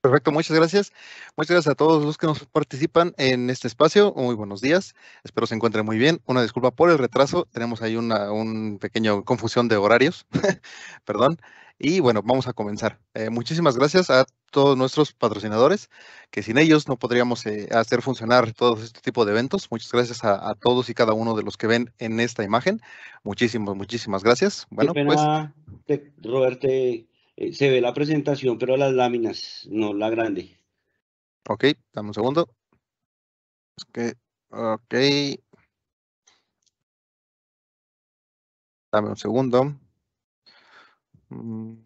Perfecto, muchas gracias. Muchas gracias a todos los que nos participan en este espacio. Muy buenos días. Espero se encuentren muy bien. Una disculpa por el retraso. Tenemos ahí una un pequeño confusión de horarios. Perdón. Y bueno, vamos a comenzar. Eh, muchísimas gracias a todos nuestros patrocinadores, que sin ellos no podríamos eh, hacer funcionar todo este tipo de eventos. Muchas gracias a, todos y cada uno de los que ven en esta imagen. Muchísimas, muchísimas gracias. Bueno, pues. Eh, se ve la presentación, pero las láminas, no la grande. Ok, dame un segundo. que ok. Dame un segundo. Mm.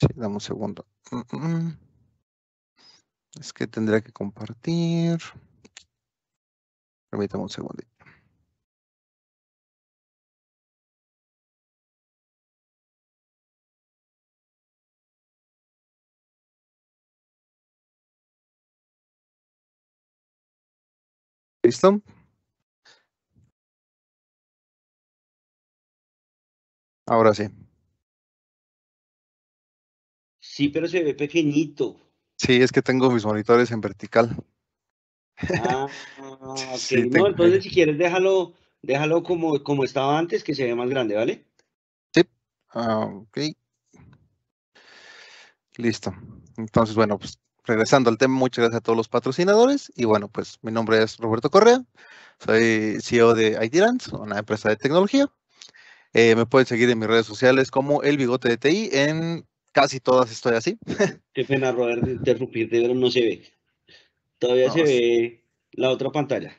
Sí, dame un segundo. Mm, mm. Es que tendría que compartir. Permítame un segundito. ¿Listo? Ahora sí. Sí, pero se ve pequeñito. Sí, es que tengo mis monitores en vertical. Ah, ok. entonces si quieres déjalo, déjalo como, como estaba antes, que se ve más grande, ¿vale? Sí, ah, ok. Listo. Entonces, bueno, pues regresando al tema, muchas gracias a todos los patrocinadores. Y bueno, pues mi nombre es Roberto Correa, soy CEO de ITRANS, una empresa de tecnología. Eh, me pueden seguir en mis redes sociales como El Bigote de TI, en casi todas estoy así. Qué pena, Roberto, interrumpirte, pero no se ve. Todavía se ve la otra pantalla.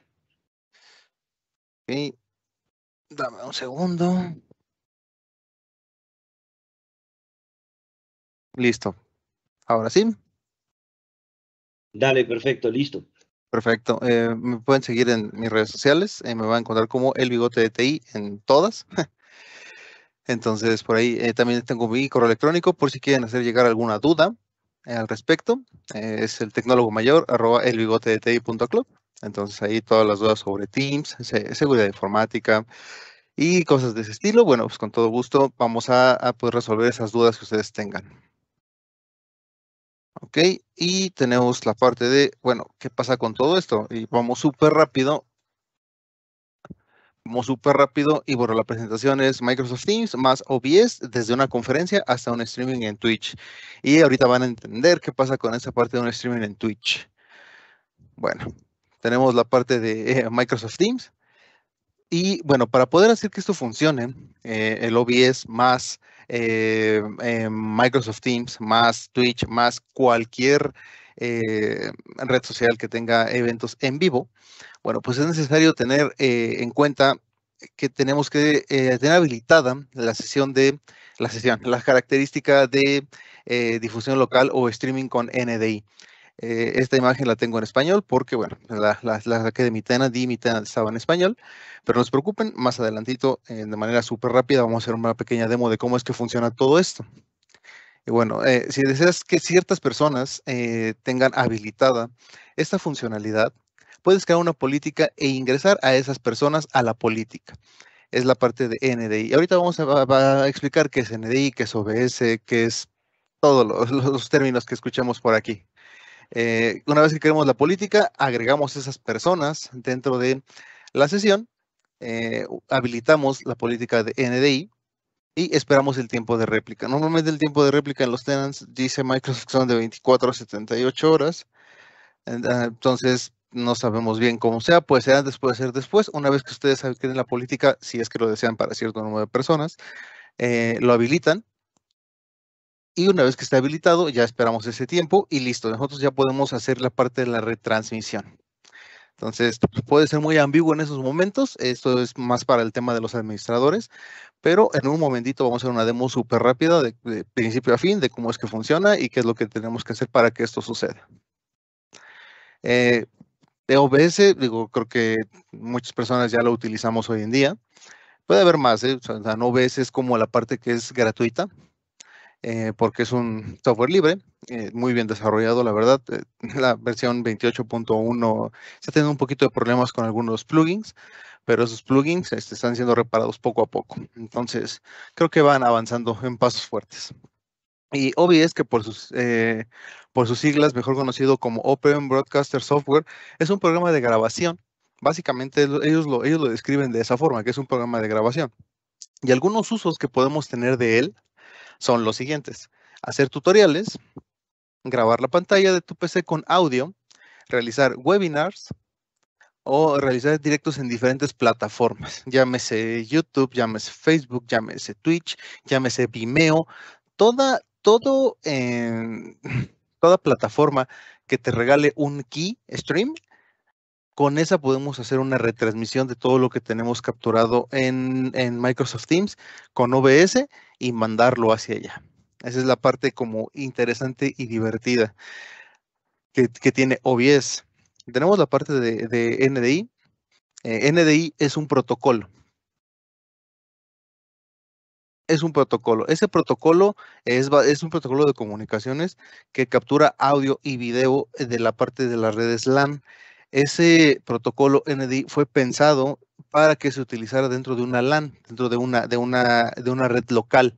dame un segundo. Listo. Ahora sí. Dale, perfecto, listo. Perfecto. Eh, me pueden seguir en mis redes sociales. Eh, me van a encontrar como El Bigote de TI en todas. Entonces, por ahí eh, también tengo mi correo electrónico por si quieren hacer llegar alguna duda al respecto. es el tecnólogo mayor arroba club Entonces, ahí todas las dudas sobre Teams, seguridad informática y cosas de ese estilo. Bueno, pues con todo gusto vamos a, a poder resolver esas dudas que ustedes tengan. Ok, y tenemos la parte de, bueno, ¿qué pasa con todo esto? Y vamos súper rápido. Vamos súper rápido y bueno, la presentación es Microsoft Teams más OBS desde una conferencia hasta un streaming en Twitch. Y ahorita van a entender qué pasa con esa parte de un streaming en Twitch. Bueno, tenemos la parte de eh, Microsoft Teams. Y bueno, para poder hacer que esto funcione, eh, el OBS más eh, eh, Microsoft Teams, más Twitch, más cualquier eh, red social que tenga eventos en vivo, bueno, pues es necesario tener en cuenta que tenemos que tener habilitada la sesión de la sesión, las características de difusión local o streaming con NDI. Eh, esta imagen la tengo en español porque, bueno, la, saqué de mi Tena, di Tena, estaba en español, pero no se preocupen, más adelantito, eh, de manera súper rápida, vamos a hacer una pequeña demo de cómo es que funciona todo esto. Y bueno, eh, si deseas que ciertas personas tengan habilitada esta funcionalidad, puedes crear una política e ingresar a esas personas a la política es la parte de NDI. Ahorita vamos a, explicar qué es NDI, qué es OBS, qué es todos los términos que escuchamos por aquí. Eh, una vez que queremos la política, agregamos esas personas dentro de la sesión, eh, habilitamos la política de NDI y esperamos el tiempo de réplica. Normalmente el tiempo de réplica en los tenants dice Microsoft son de 24 a 78 horas. Ah, entonces, no sabemos bien cómo sea, puede ser antes, puede ser después. Una vez que ustedes tienen la política, si es que lo desean para cierto número de personas, eh, lo habilitan y una vez que está habilitado, ya esperamos ese tiempo y listo. Nosotros ya podemos hacer la parte de la retransmisión. Entonces, puede ser muy ambiguo en esos momentos. Esto es más para el tema de los administradores, pero en un momentito vamos a hacer una demo súper rápida de, principio a fin de cómo es que funciona y qué es lo que tenemos que hacer para que esto suceda. de eh, OBS, digo, creo que muchas personas ya lo utilizamos hoy en día. Puede haber más, ¿eh? OBS es como la parte que es gratuita, eh, porque es un software libre, eh, muy bien desarrollado, la verdad. Eh, la versión 28.1 se ha tenido un poquito de problemas con algunos plugins, pero esos plugins este, están siendo reparados poco a poco. Entonces, creo que van avanzando en pasos fuertes. Y obvio es que por sus, por sus siglas, mejor conocido como Open Broadcaster Software, es un programa de grabación. Básicamente, ellos lo, ellos lo describen de esa forma, que es un programa de grabación. Y algunos usos que podemos tener de él son los siguientes. Hacer tutoriales, grabar la pantalla de tu PC con audio, realizar webinars o realizar directos en diferentes plataformas, llámese YouTube, llámese Facebook, llámese Twitch, llámese Vimeo, toda, todo, en toda plataforma que te regale un key stream, con esa podemos hacer una retransmisión de todo lo que tenemos capturado en, en Microsoft Teams con OBS y mandarlo hacia allá. Esa es la parte como interesante y divertida que, tiene OBS. Tenemos la parte de, NDI. Eh, NDI es un protocolo. Es un protocolo. Ese protocolo es, es un protocolo de comunicaciones que captura audio y video de la parte de las redes LAN. Ese protocolo NDI fue pensado para que se utilizara dentro de una LAN, dentro de una, de una, de una red local.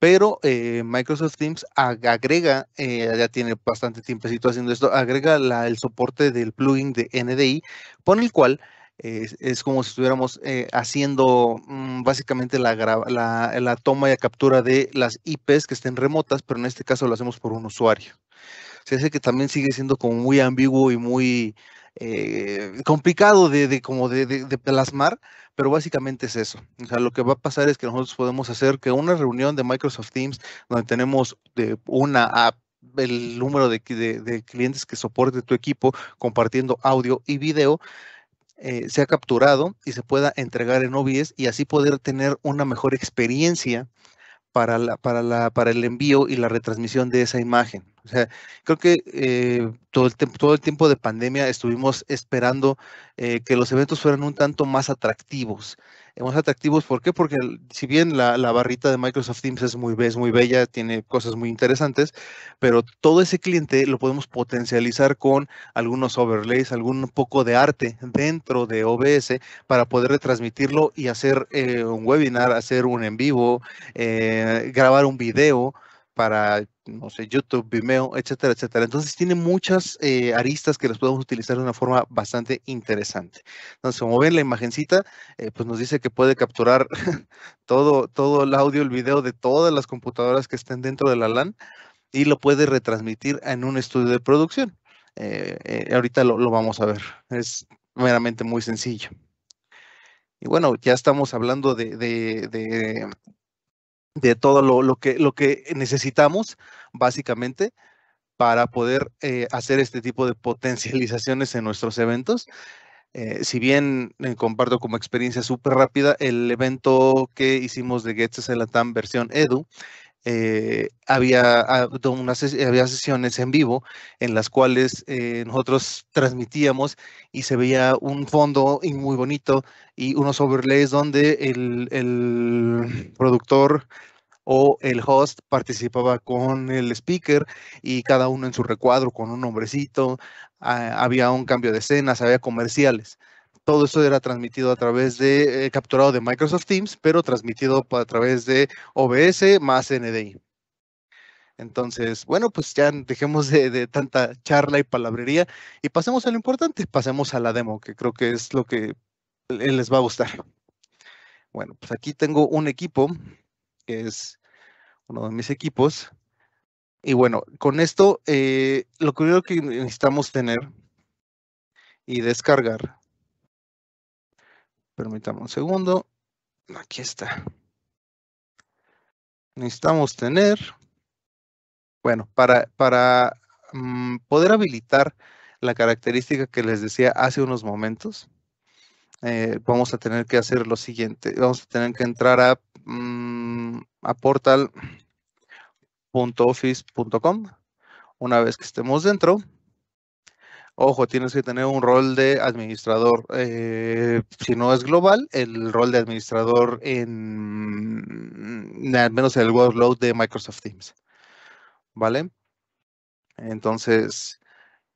Pero eh, Microsoft Teams agrega, eh, ya tiene bastante tiempecito haciendo esto, agrega el soporte del plugin de NDI, con el cual es como si estuviéramos eh, haciendo mm, básicamente la, la, toma y captura de las IPs que estén remotas, pero en este caso lo hacemos por un usuario. Se hace que también sigue siendo como muy ambiguo y muy, eh, complicado de, como de, plasmar, pero básicamente es eso. O sea, lo que va a pasar es que nosotros podemos hacer que una reunión de Microsoft Teams, donde tenemos de una el número de, clientes que soporte tu equipo compartiendo audio y video, eh, sea capturado y se pueda entregar en OBS y así poder tener una mejor experiencia para, la, para, la, para el envío y la retransmisión de esa imagen. O sea, creo que eh, todo, el todo el tiempo de pandemia estuvimos esperando eh, que los eventos fueran un tanto más atractivos atractivos. ¿Por qué? Porque si bien la, barrita de Microsoft Teams es muy, muy bella, tiene cosas muy interesantes, pero todo ese cliente lo podemos potencializar con algunos overlays, algún poco de arte dentro de OBS para poder retransmitirlo y hacer eh, un webinar, hacer un en vivo, eh, grabar un video para, no sé, YouTube, Vimeo, etcétera, etcétera. Entonces tiene muchas eh, aristas que las podemos utilizar de una forma bastante interesante. Entonces, como ven la imagencita, eh, pues nos dice que puede capturar todo, todo el audio, el video de todas las computadoras que estén dentro de la LAN y lo puede retransmitir en un estudio de producción. Eh, ahorita lo, vamos a ver. Es meramente muy sencillo. Y bueno, ya estamos hablando de, de todo lo, lo, que, lo que necesitamos, básicamente, para poder eh, hacer este tipo de potencializaciones en nuestros eventos. Eh, si bien eh, comparto como experiencia súper rápida, el evento que hicimos de to Latam versión Edu, había, ah, había sesiones en vivo en las cuales nosotros transmitíamos y se veía un fondo muy bonito y unos overlays donde el, el productor o el host participaba con el speaker y cada uno en su recuadro con un nombrecito, ah, había un cambio de escenas, había comerciales. Todo eso era transmitido a través de, eh, capturado de Microsoft Teams, pero transmitido a través de OBS más NDI. Entonces, bueno, pues ya dejemos de, de, tanta charla y palabrería y pasemos a lo importante, pasemos a la demo, que creo que es lo que les va a gustar. Bueno, pues aquí tengo un equipo que es uno de mis equipos. Y bueno, con esto, eh, lo creo que necesitamos tener y descargar. Permítame un segundo. Aquí está. Necesitamos tener, bueno, para, para mm, poder habilitar la característica que les decía hace unos momentos, eh, vamos a tener que hacer lo siguiente. Vamos a tener que entrar a, mm, portal.office.com. Una vez que estemos dentro, ojo, tienes que tener un rol de administrador. Eh, si no es global, el rol de administrador en, mm, al menos el workload de Microsoft Teams. ¿Vale? Entonces,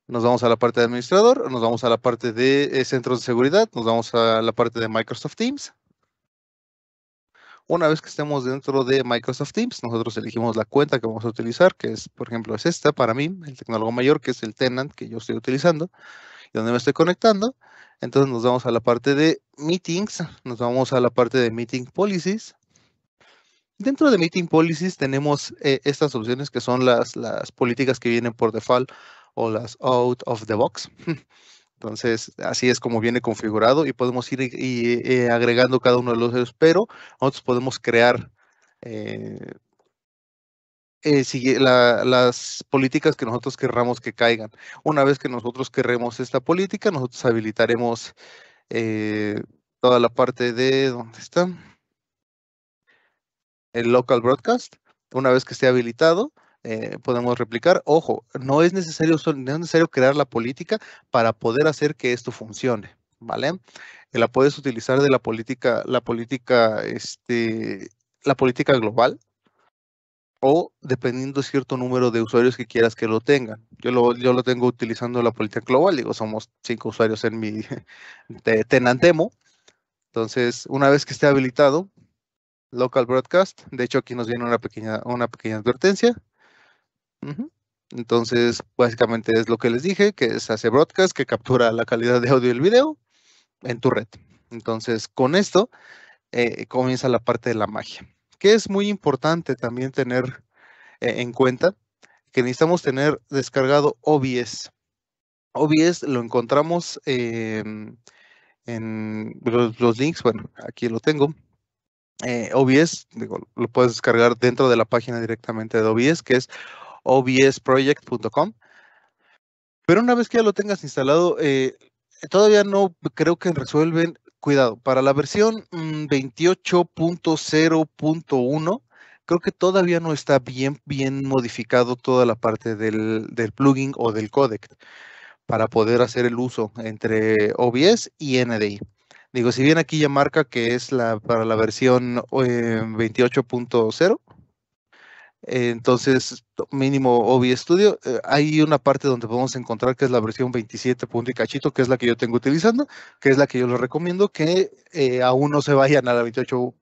nos vamos a la parte de administrador, nos vamos a la parte de eh, centros de seguridad, nos vamos a la parte de Microsoft Teams. Una vez que estemos dentro de Microsoft Teams, nosotros elegimos la cuenta que vamos a utilizar, que es, por ejemplo, es esta para mí, el tecnólogo mayor, que es el tenant que yo estoy utilizando y donde me estoy conectando. Entonces nos vamos a la parte de Meetings, nos vamos a la parte de Meeting Policies, Dentro de Meeting Policies tenemos eh, estas opciones que son las, las políticas que vienen por default o las out of the box. Entonces, así es como viene configurado y podemos ir eh, agregando cada uno de los, pero nosotros podemos crear eh, eh, las políticas que nosotros querramos que caigan. Una vez que nosotros querremos esta política, nosotros habilitaremos toda la parte de, ¿dónde está? El local broadcast. Una vez que esté habilitado, eh, podemos replicar. Ojo, no es, necesario, es necesario crear la política para poder hacer que esto funcione, ¿vale? Eh, la puedes utilizar de la política, la política, este, la política global, o dependiendo de cierto número de usuarios que quieras que lo tengan. Yo lo, yo lo tengo utilizando la política global, digo, somos cinco usuarios en mi Tenantemo. Entonces, una vez que esté habilitado, local broadcast, de hecho aquí nos viene una pequeña, una pequeña advertencia, entonces, básicamente es lo que les dije, que es hace broadcast, que captura la calidad de audio y el video en tu red. Entonces, con esto eh, comienza la parte de la magia, que es muy importante también tener eh, en cuenta que necesitamos tener descargado OBS. OBS lo encontramos em, en los, links, bueno, aquí lo tengo. Eh, OBS, lo puedes descargar dentro de la página directamente de OBS, que es obsproject.com. Pero una vez que ya lo tengas instalado, eh, todavía no creo que resuelven. Cuidado, para la versión 28.0.1, mm, creo que todavía no está bien, bien modificado toda la parte del, plugin o del codec para poder hacer el uso entre OBS y NDI. Digo, si bien aquí ya marca que es la para la versión 28.0, eh, entonces, mínimo OBS Studio. Eh, hay una parte donde podemos encontrar que es la versión 27.cachito, y cachito, que es la que yo tengo utilizando, que es la que yo les recomiendo que eh, aún no se vayan a la 28.0.1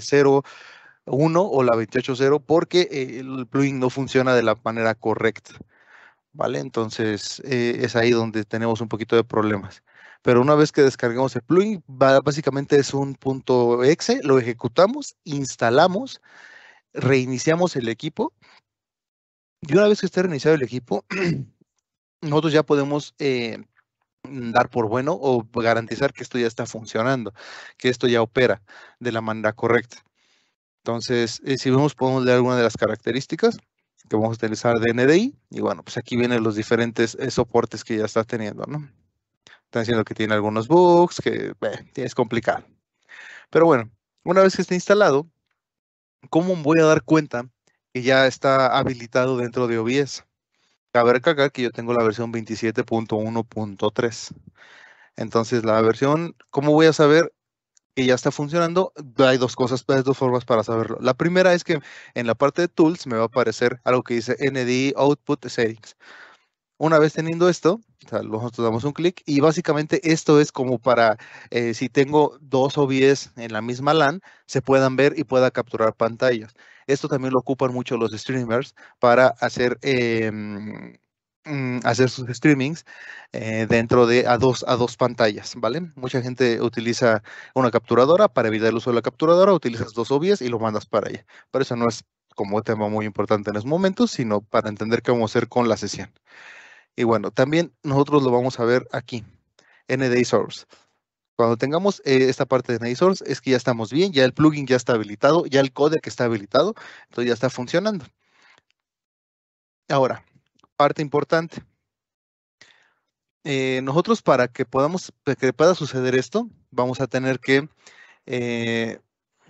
eh, o la 28.0 porque el plugin no funciona de la manera correcta. ¿Vale? Entonces, es ahí donde tenemos un poquito de problemas. Pero una vez que descarguemos el plugin, básicamente es un punto .exe, lo ejecutamos, instalamos, reiniciamos el equipo. Y una vez que esté reiniciado el equipo, nosotros ya podemos eh, dar por bueno o garantizar que esto ya está funcionando, que esto ya opera de la manera correcta. Entonces, eh, si vemos, podemos leer alguna de las características que vamos a utilizar de NDI. Y bueno, pues aquí vienen los diferentes eh, soportes que ya está teniendo, ¿no? Están diciendo que tiene algunos bugs, que es complicado. Pero bueno, una vez que esté instalado, ¿cómo voy a dar cuenta que ya está habilitado dentro de OBS? ver acá que yo tengo la versión 27.1.3. Entonces, la versión, ¿cómo voy a saber que ya está funcionando? Hay dos cosas, hay dos formas para saberlo. La primera es que en la parte de Tools me va a aparecer algo que dice ND Output Settings. Una vez teniendo esto, nosotros damos un clic y básicamente esto es como para eh, si tengo dos OBS en la misma LAN, se puedan ver y pueda capturar pantallas. Esto también lo ocupan mucho los streamers para hacer, em, mm, hacer sus streamings eh, dentro de a dos, a dos pantallas, ¿vale? Mucha gente utiliza una capturadora para evitar el uso de la capturadora, utilizas dos OBS y lo mandas para allá. Pero eso no es como tema muy importante en los momentos, sino para entender qué vamos a hacer con la sesión. Y bueno, también nosotros lo vamos a ver aquí, NDA Source. Cuando tengamos eh, esta parte de NDA Source es que ya estamos bien, ya el plugin ya está habilitado, ya el codec está habilitado, entonces ya está funcionando. Ahora, parte importante. Eh, nosotros para que podamos, para que pueda suceder esto, vamos a tener que eh,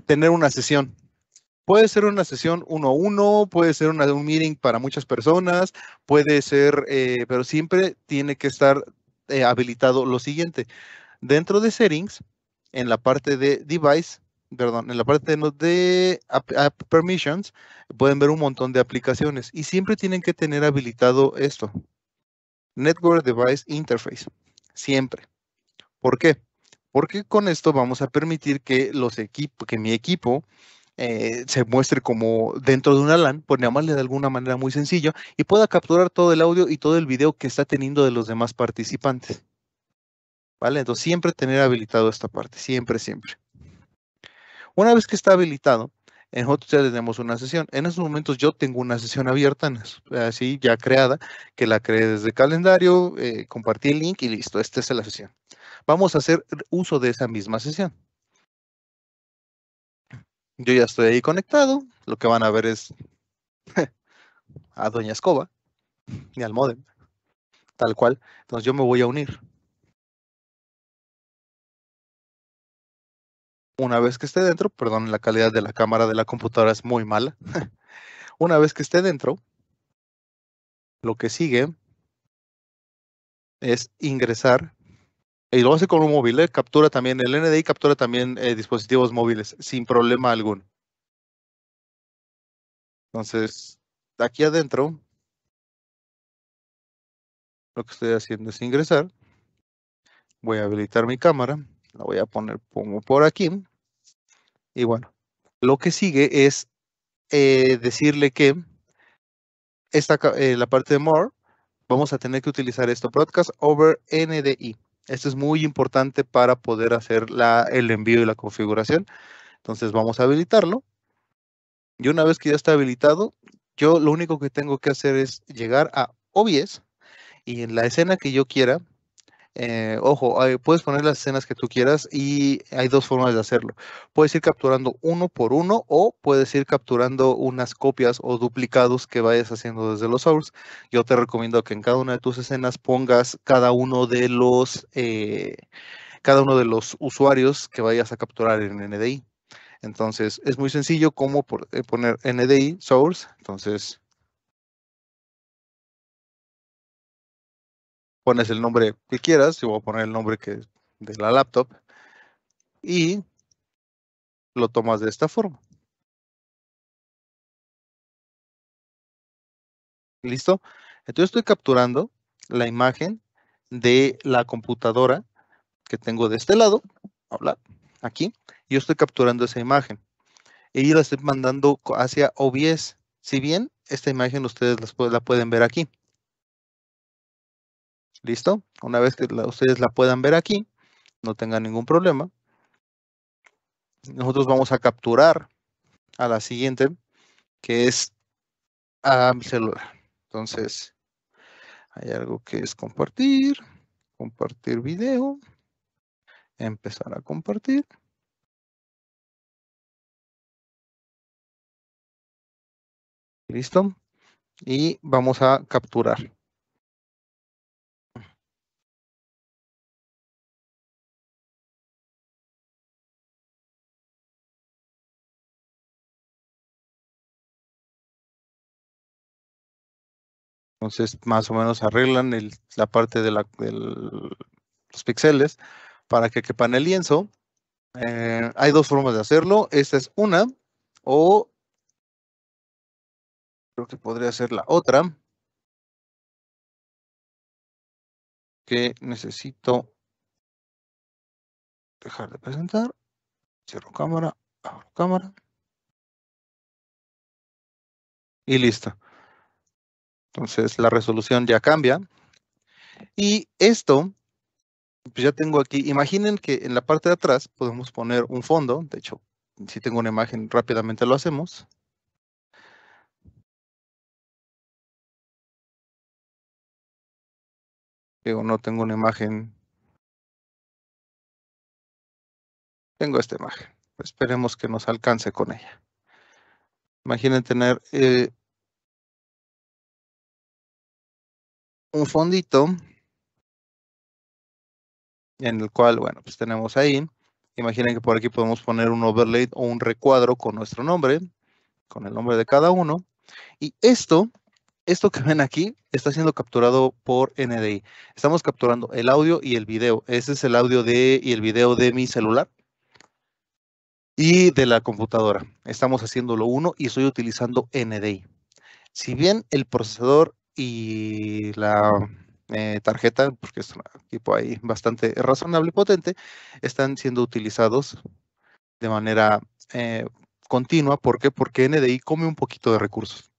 tener una sesión Puede ser una sesión uno a uno, puede ser un meeting para muchas personas, puede ser, eh, pero siempre tiene que estar eh, habilitado lo siguiente. Dentro de settings, en la parte de device, perdón, en la parte de, permissions, pueden ver un montón de aplicaciones y siempre tienen que tener habilitado esto. Network Device Interface. Siempre. ¿Por qué? Porque con esto vamos a permitir que los equipos, que mi equipo eh, se muestre como dentro de una LAN, pues, le de alguna manera muy sencillo, y pueda capturar todo el audio y todo el video que está teniendo de los demás participantes. ¿Vale? Entonces siempre tener habilitado esta parte, siempre, siempre. Una vez que está habilitado, en Hot tenemos una sesión. En estos momentos yo tengo una sesión abierta, así ya creada, que la creé desde calendario, eh, compartí el link y listo, esta es la sesión. Vamos a hacer uso de esa misma sesión. Yo ya estoy ahí conectado. Lo que van a ver es a Doña Escoba y al modem. Tal cual. Entonces yo me voy a unir. Una vez que esté dentro, perdón, la calidad de la cámara de la computadora es muy mala. Una vez que esté dentro, lo que sigue es ingresar y lo hace con un móvil, ¿eh? captura también, el NDI captura también eh, dispositivos móviles sin problema alguno. Entonces, aquí adentro, lo que estoy haciendo es ingresar. Voy a habilitar mi cámara, la voy a poner pongo por aquí. Y bueno, lo que sigue es eh, decirle que esta, la parte de More, vamos a tener que utilizar esto, Broadcast over NDI. Esto es muy importante para poder hacer la, el envío y la configuración. Entonces vamos a habilitarlo. Y una vez que ya está habilitado, yo lo único que tengo que hacer es llegar a OBS y en la escena que yo quiera, eh, ojo, puedes poner las escenas que tú quieras y hay dos formas de hacerlo. Puedes ir capturando uno por uno o puedes ir capturando unas copias o duplicados que vayas haciendo desde los sources. Yo te recomiendo que en cada una de tus escenas pongas cada uno de los, eh, cada uno de los usuarios que vayas a capturar en NDI. Entonces, es muy sencillo como eh, poner NDI source. Entonces, pones el nombre que quieras, yo voy a poner el nombre que, de la laptop, y lo tomas de esta forma. ¿Listo? Entonces estoy capturando la imagen de la computadora que tengo de este lado, aquí, yo estoy capturando esa imagen y la estoy mandando hacia OBS. Si bien esta imagen ustedes la pueden ver aquí. ¿Listo? Una vez que ustedes la puedan ver aquí, no tengan ningún problema. Nosotros vamos a capturar a la siguiente, que es a mi celular. Entonces, hay algo que es compartir, compartir video, empezar a compartir. Listo. Y vamos a capturar. Entonces, más o menos arreglan la parte de la, los píxeles para que quepan el lienzo. Eh, hay dos formas de hacerlo. Esta es una, o creo que podría ser la otra. Que necesito dejar de presentar. Cierro cámara, abro cámara. Y listo. Entonces la resolución ya cambia. Y esto, pues ya tengo aquí, imaginen que en la parte de atrás podemos poner un fondo, de hecho, si tengo una imagen rápidamente lo hacemos. Digo, no tengo una imagen. Tengo esta imagen. Esperemos que nos alcance con ella. Imaginen tener eh, un fondito en el cual, bueno, pues tenemos ahí. Imaginen que por aquí podemos poner un overlay o un recuadro con nuestro nombre, con el nombre de cada uno. Y esto, esto que ven aquí, está siendo capturado por NDI. Estamos capturando el audio y el video. Ese es el audio de y el video de mi celular y de la computadora. Estamos haciéndolo uno y estoy utilizando NDI. Si bien el procesador y la eh, tarjeta, porque es un equipo ahí bastante razonable y potente, están siendo utilizados de manera eh, continua. ¿Por qué? Porque NDI come un poquito de recursos.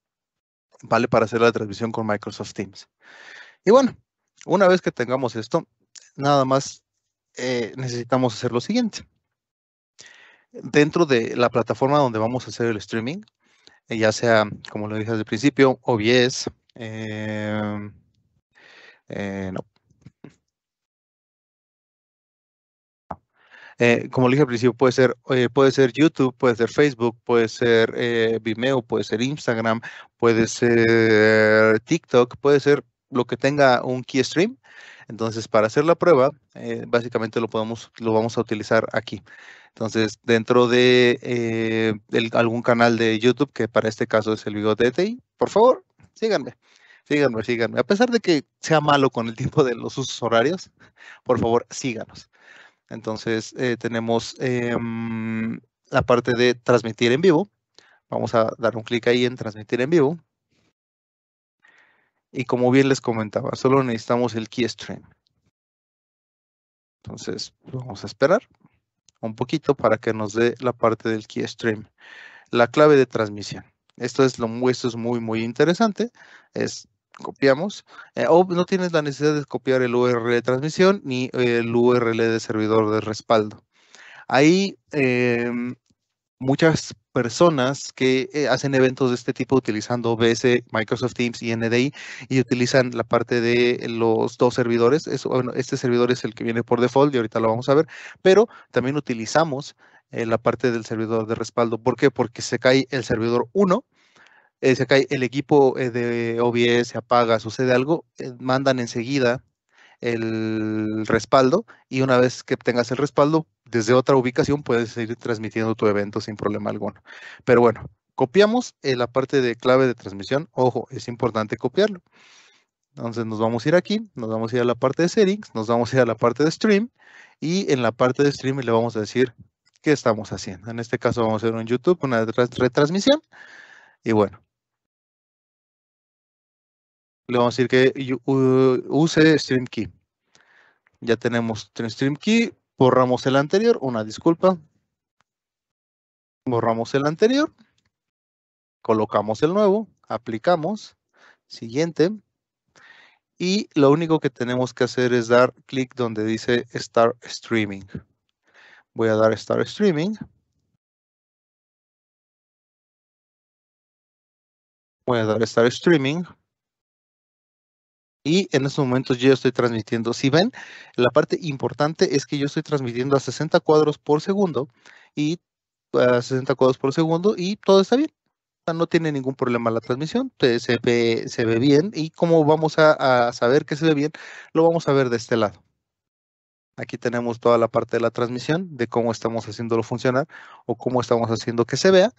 Vale para hacer la transmisión con Microsoft Teams. Y bueno, una vez que tengamos esto, nada más eh, necesitamos hacer lo siguiente. Dentro de la plataforma donde vamos a hacer el streaming, ya sea, como lo dije al principio, OBS, Em, eh, no. Eh, como le dije al principio, puede ser, eh, puede ser YouTube, puede ser Facebook, puede ser Vimeo, puede ser Instagram, puede ser TikTok, puede ser lo que tenga un key stream. Entonces, para hacer la prueba, básicamente lo podemos, lo vamos a utilizar aquí. Entonces, dentro de algún canal de YouTube, que para este caso es el de DTI, por favor, síganme, síganme, síganme. A pesar de que sea malo con el tiempo de los usos horarios, por favor, síganos. Entonces, eh, tenemos em, la parte de transmitir en vivo. Vamos a dar un clic ahí en transmitir en vivo. Y como bien les comentaba, solo necesitamos el key stream. Entonces, vamos a esperar un poquito para que nos dé la parte del key stream, La clave de transmisión. Esto es, lo, esto es muy, muy interesante. Es, copiamos. Eh, o no tienes la necesidad de copiar el URL de transmisión ni el URL de servidor de respaldo. Hay em, muchas personas que eh, hacen eventos de este tipo utilizando OBS, Microsoft Teams y NDI y utilizan la parte de los dos servidores. este servidor es el que viene por default y ahorita lo vamos a ver, pero también utilizamos la parte del servidor de respaldo. ¿Por qué? Porque se cae el servidor 1, eh, se cae el equipo eh, de OBS, se apaga, sucede algo, eh, mandan enseguida el respaldo y una vez que tengas el respaldo, desde otra ubicación puedes seguir transmitiendo tu evento sin problema alguno. Pero bueno, copiamos la parte de clave de transmisión. Ojo, es importante copiarlo. Entonces nos vamos a ir aquí, nos vamos a ir a la parte de settings, nos vamos a ir a la parte de stream y en la parte de stream le vamos a decir ¿Qué estamos haciendo. En este caso vamos a hacer un YouTube, una retransmisión. Y bueno. Le vamos a decir que use Stream Key. Ya tenemos Stream Key. Borramos el anterior. Una disculpa. Borramos el anterior. Colocamos el nuevo. Aplicamos. Siguiente. Y lo único que tenemos que hacer es dar clic donde dice Start Streaming. Voy a dar Start Streaming. Voy a dar Start Streaming. Y en estos momentos yo estoy transmitiendo. Si ven, la parte importante es que yo estoy transmitiendo a 60 cuadros por segundo y a 60 cuadros por segundo y todo está bien. No tiene ningún problema la transmisión, se ve, bien y cómo vamos a saber que se ve bien, lo vamos a ver de este lado. Aquí tenemos toda la parte de la transmisión, de cómo estamos haciéndolo funcionar o cómo estamos haciendo que se vea.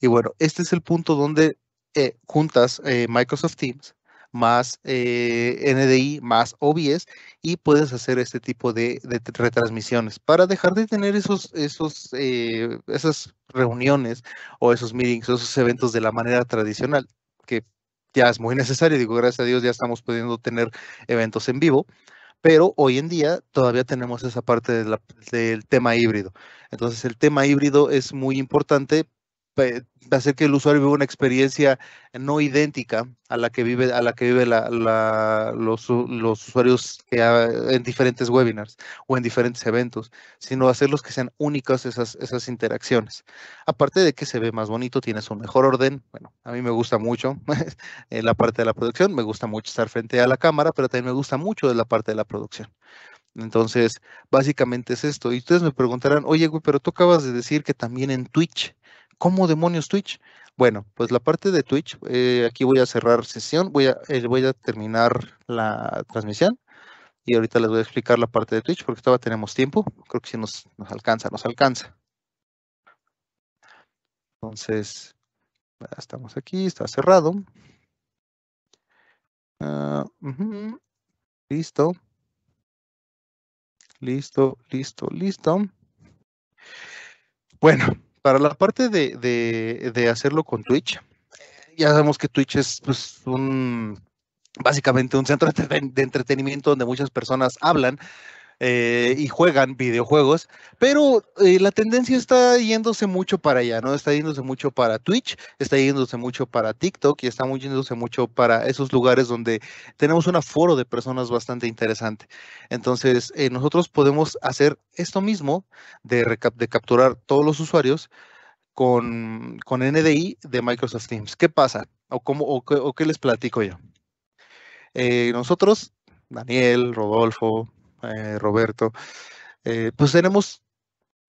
Y bueno, este es el punto donde eh, juntas eh, Microsoft Teams más eh, NDI, más OBS y puedes hacer este tipo de, retransmisiones para dejar de tener esos, esos, esas reuniones o esos meetings, esos eventos de la manera tradicional, que ya es muy necesario. Digo, gracias a Dios ya estamos pudiendo tener eventos en vivo, pero hoy en día todavía tenemos esa parte del tema híbrido. Entonces el tema híbrido es muy importante hacer que el usuario viva una experiencia no idéntica a la que vive a la que vive la, los, usuarios en diferentes webinars o en diferentes eventos, sino hacerlos que sean únicas esas, esas interacciones. Aparte de que se ve más bonito, tienes un mejor orden. Bueno, a mí me gusta mucho la parte de la producción, me gusta mucho estar frente a la cámara, pero también me gusta mucho la parte de la producción. Entonces, básicamente es esto. Y ustedes me preguntarán, oye, güey, pero tú acabas de decir que también en Twitch ¿Cómo demonios Twitch? Bueno, pues la parte de Twitch, eh, aquí voy a cerrar sesión, eh, voy a, terminar la transmisión y ahorita les voy a explicar la parte de Twitch porque todavía tenemos tiempo. Creo que si nos, alcanza, nos alcanza. Entonces, estamos aquí, está cerrado. Ah, listo. Listo, listo, listo. Bueno, para la parte de, hacerlo con Twitch, ya sabemos que Twitch es pues, un básicamente un centro de entretenimiento donde muchas personas hablan, eh, y juegan videojuegos, pero eh, la tendencia está yéndose mucho para allá, ¿no? Está yéndose mucho para Twitch, está yéndose mucho para TikTok y está yéndose mucho para esos lugares donde tenemos un aforo de personas bastante interesante. Entonces, eh, nosotros podemos hacer esto mismo de, de capturar todos los usuarios con, NDI de Microsoft Teams. ¿Qué pasa? ¿O, cómo, qué les platico yo? nosotros, Daniel, Rodolfo, eh, Roberto, eh, pues tenemos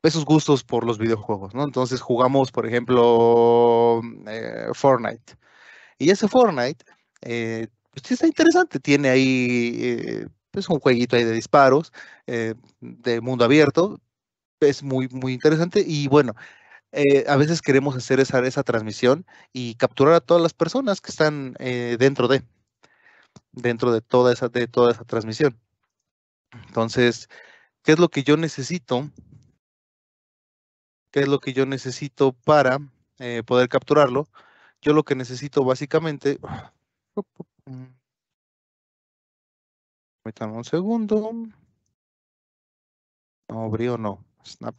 esos gustos por los videojuegos, ¿no? Entonces jugamos, por ejemplo, mm, eh, Fortnite. Y ese Fortnite, pues está interesante, tiene ahí, es pues un jueguito ahí de disparos, de mundo abierto, es muy, muy interesante y bueno, a veces queremos hacer esa, esa transmisión y capturar a todas las personas que están dentro de dentro de toda esa de toda esa transmisión. Entonces, ¿qué es lo que yo necesito? ¿Qué es lo que yo necesito para eh, poder capturarlo? Yo lo que necesito básicamente... Mm. un segundo. No, o no. Snap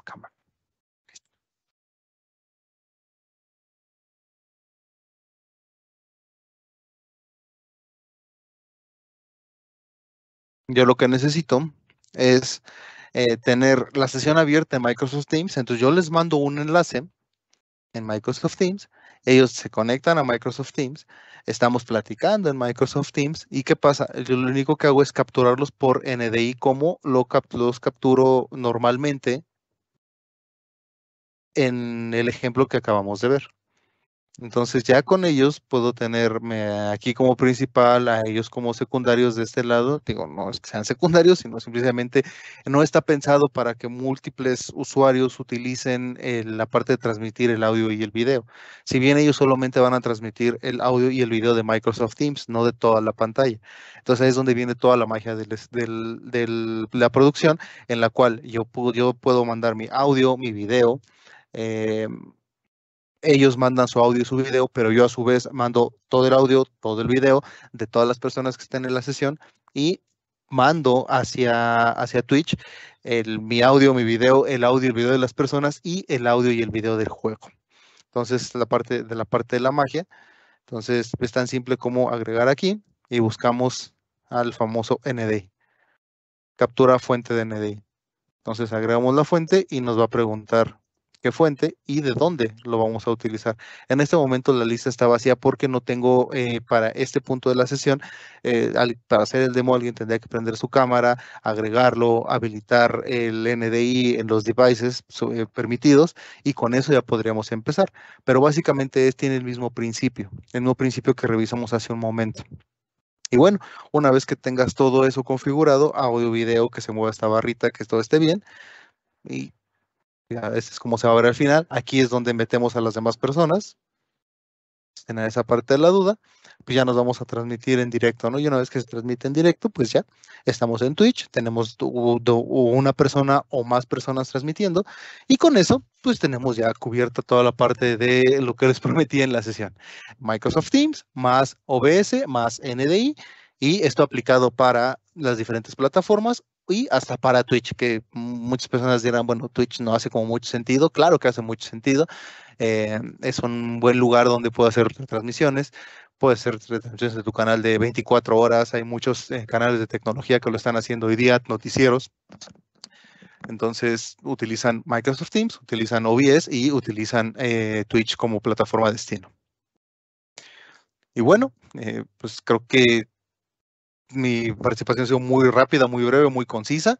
Yo lo que necesito es eh, tener la sesión abierta en Microsoft Teams. Entonces yo les mando un enlace en Microsoft Teams. Ellos se conectan a Microsoft Teams. Estamos platicando en Microsoft Teams. ¿Y qué pasa? Yo lo único que hago es capturarlos por NDI como lo los capturo normalmente en el ejemplo que acabamos de ver. Entonces ya con ellos puedo tenerme aquí como principal, a ellos como secundarios de este lado. Digo, no es que sean secundarios, sino simplemente no está pensado para que múltiples usuarios utilicen eh, la parte de transmitir el audio y el video. Si bien ellos solamente van a transmitir el audio y el video de Microsoft Teams, no de toda la pantalla. Entonces ahí es donde viene toda la magia de la producción, en la cual yo, puedo, mandar mi audio, mi video. Eh, ellos mandan su audio y su video, pero yo a su vez mando todo el audio, todo el video de todas las personas que estén en la sesión y mando hacia, hacia Twitch el, mi audio, mi video, el audio y el video de las personas y el audio y el video del juego. Entonces, la parte de la parte de la magia. Entonces, es tan simple como agregar aquí y buscamos al famoso NDI. Captura fuente de NDI. Entonces, agregamos la fuente y nos va a preguntar qué fuente y de dónde lo vamos a utilizar. En este momento la lista está vacía porque no tengo eh, para este punto de la sesión, eh, para hacer el demo alguien tendría que prender su cámara, agregarlo, habilitar el NDI en los devices eh, permitidos y con eso ya podríamos empezar. Pero básicamente es, tiene el mismo principio, el mismo principio que revisamos hace un momento. Y bueno, una vez que tengas todo eso configurado, audio, video, que se mueva esta barrita, que todo esté bien, y este es como se va a ver al final. Aquí es donde metemos a las demás personas. En esa parte de la duda, pues ya nos vamos a transmitir en directo, ¿no? Y una vez que se transmite en directo, pues ya estamos en Twitch, tenemos una persona o más personas transmitiendo, y con eso, pues tenemos ya cubierta toda la parte de lo que les prometí en la sesión. Microsoft Teams, más OBS, más NDI, y esto aplicado para las diferentes plataformas y hasta para Twitch, que muchas personas dirán, bueno, Twitch no hace como mucho sentido, claro que hace mucho sentido, eh, es un buen lugar donde puedo hacer transmisiones, puede ser transmisiones de tu canal de 24 horas, hay muchos eh, canales de tecnología que lo están haciendo hoy día, noticieros. Entonces utilizan Microsoft Teams, utilizan OBS y utilizan eh, Twitch como plataforma de destino. Y bueno, pues creo que mi participación ha sido muy rápida, muy breve, muy concisa.